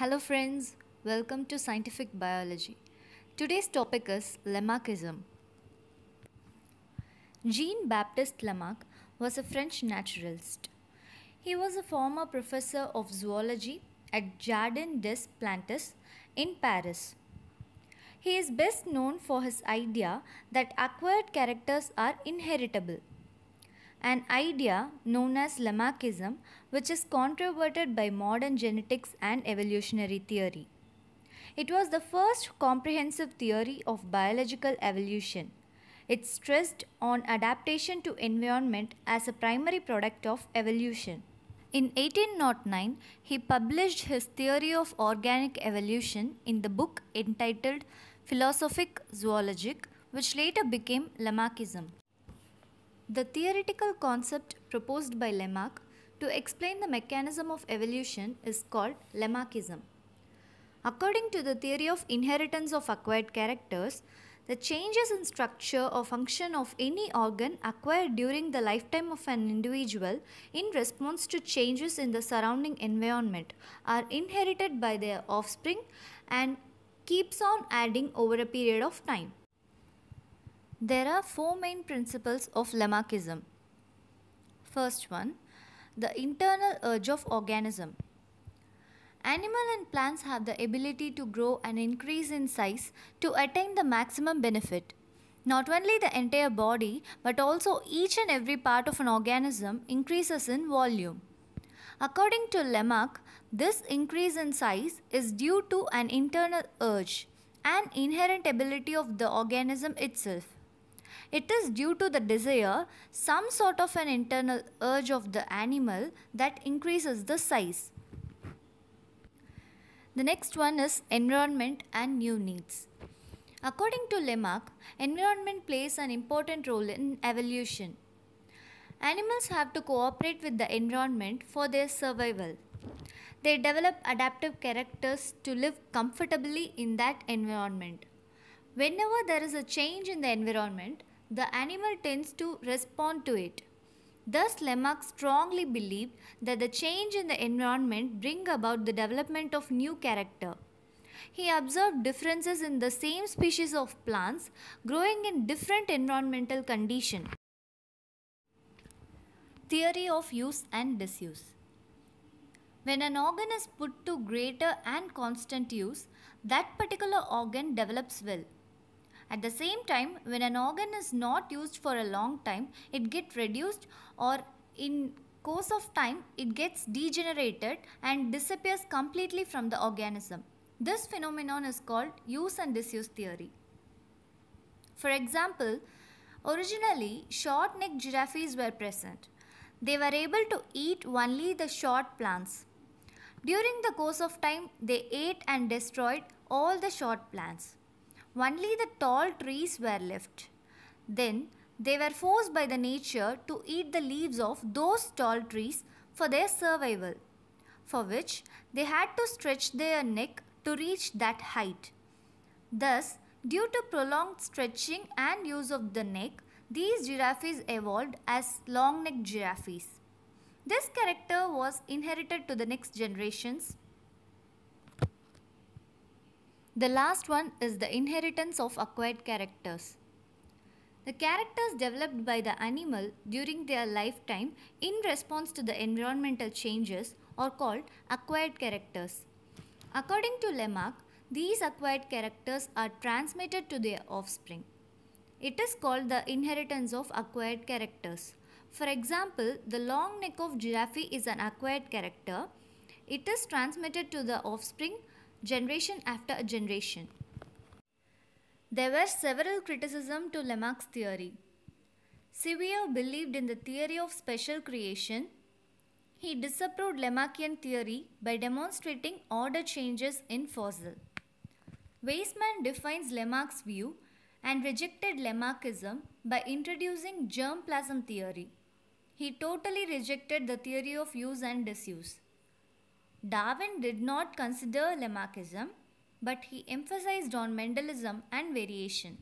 Hello, friends. Welcome to Scientific Biology. Today's topic is Lamarckism. Jean Baptiste Lamarck was a French naturalist. He was a former professor of zoology at Jardin des Plantes in Paris. He is best known for his idea that acquired characters are inheritable an idea known as Lamarckism, which is controverted by modern genetics and evolutionary theory. It was the first comprehensive theory of biological evolution. It stressed on adaptation to environment as a primary product of evolution. In 1809, he published his theory of organic evolution in the book entitled Philosophic Zoologic, which later became Lamarckism. The theoretical concept proposed by Lamarck to explain the mechanism of evolution is called Lamarckism. According to the theory of inheritance of acquired characters, the changes in structure or function of any organ acquired during the lifetime of an individual in response to changes in the surrounding environment are inherited by their offspring and keeps on adding over a period of time. There are four main principles of Lamarckism. First one, the internal urge of organism. Animal and plants have the ability to grow and increase in size to attain the maximum benefit. Not only the entire body, but also each and every part of an organism increases in volume. According to Lamarck, this increase in size is due to an internal urge, an inherent ability of the organism itself. It is due to the desire, some sort of an internal urge of the animal that increases the size. The next one is environment and new needs. According to Lamarck, environment plays an important role in evolution. Animals have to cooperate with the environment for their survival. They develop adaptive characters to live comfortably in that environment. Whenever there is a change in the environment, the animal tends to respond to it. Thus, Lemak strongly believed that the change in the environment bring about the development of new character. He observed differences in the same species of plants growing in different environmental condition. Theory of use and disuse. When an organ is put to greater and constant use, that particular organ develops well at the same time, when an organ is not used for a long time, it gets reduced or in course of time, it gets degenerated and disappears completely from the organism. This phenomenon is called use and disuse theory. For example, originally short-necked giraffes were present. They were able to eat only the short plants. During the course of time, they ate and destroyed all the short plants. Only the tall trees were left. Then they were forced by the nature to eat the leaves of those tall trees for their survival, for which they had to stretch their neck to reach that height. Thus, due to prolonged stretching and use of the neck, these giraffes evolved as long necked giraffes. This character was inherited to the next generations the last one is the inheritance of acquired characters. The characters developed by the animal during their lifetime in response to the environmental changes are called acquired characters. According to Lamarck, these acquired characters are transmitted to their offspring. It is called the inheritance of acquired characters. For example, the long neck of giraffe is an acquired character. It is transmitted to the offspring generation after a generation. There were several criticisms to Lamarck's theory. Sevier believed in the theory of special creation. He disapproved Lamarckian theory by demonstrating order changes in fossil. Weismann defines Lamarck's view and rejected Lamarckism by introducing germplasm theory. He totally rejected the theory of use and disuse. Darwin did not consider Lamarckism, but he emphasized on Mendelism and variation.